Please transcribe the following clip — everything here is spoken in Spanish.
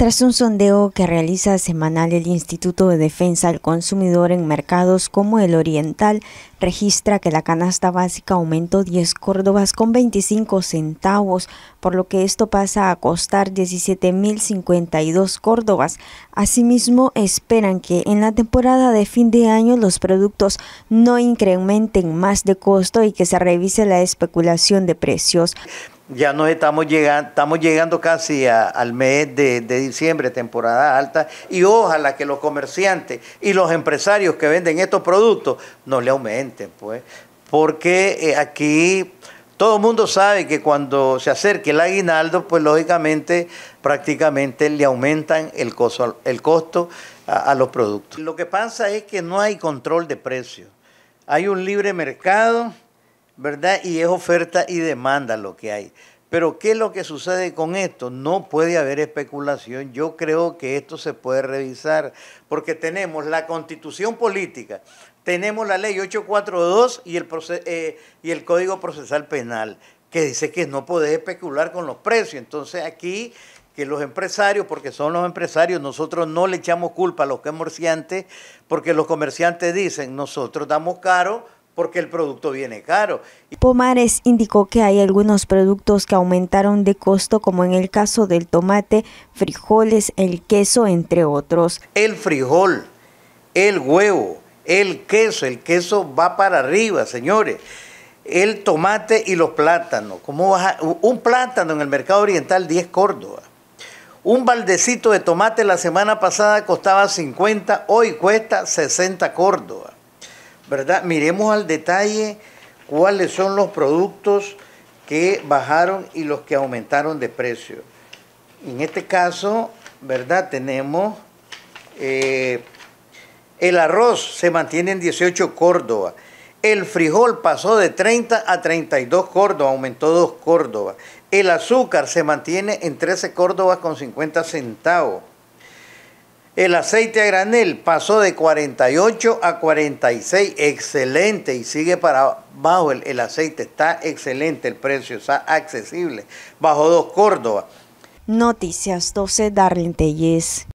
Tras un sondeo que realiza semanal el Instituto de Defensa al Consumidor en mercados como el Oriental, registra que la canasta básica aumentó 10 córdobas con 25 centavos, por lo que esto pasa a costar 17.052 córdobas. Asimismo, esperan que en la temporada de fin de año los productos no incrementen más de costo y que se revise la especulación de precios. Ya nos estamos llegando, estamos llegando casi al mes de, diciembre, temporada alta, y ojalá que los comerciantes y los empresarios que venden estos productos no le aumenten, pues, porque eh, aquí todo el mundo sabe que cuando se acerque el aguinaldo, pues lógicamente prácticamente le aumentan el costo, a, a los productos. Lo que pasa es que no hay control de precios, hay un libre mercado ¿verdad? Y es oferta y demanda lo que hay. Pero ¿qué es lo que sucede con esto? No puede haber especulación. Yo creo que esto se puede revisar porque tenemos la constitución política, tenemos la ley 842 y el, eh, y el Código Procesal Penal, que dice que no podés especular con los precios. Entonces aquí que los empresarios, porque son los empresarios, nosotros no le echamos culpa a los comerciantes, porque los comerciantes dicen, nosotros damos caro porque el producto viene caro. Pomares indicó que hay algunos productos que aumentaron de costo, como en el caso del tomate, frijoles, el queso, entre otros. El frijol, el huevo, el queso, el queso va para arriba, señores. El tomate y los plátanos. ¿Cómo un plátano en el mercado oriental, 10 Córdoba. Un baldecito de tomate la semana pasada costaba 50, hoy cuesta 60 Córdoba. ¿verdad? Miremos al detalle cuáles son los productos que bajaron y los que aumentaron de precio. En este caso, ¿verdad? Tenemos eh, el arroz se mantiene en 18 Córdoba. El frijol pasó de 30 a 32 Córdoba, aumentó 2 Córdoba. El azúcar se mantiene en 13 Córdobas con 50 centavos. El aceite a granel pasó de 48 a 46, excelente, y sigue para abajo, el, aceite, está excelente el precio, está accesible, bajo dos Córdoba. Noticias 12, Darlene Tellez.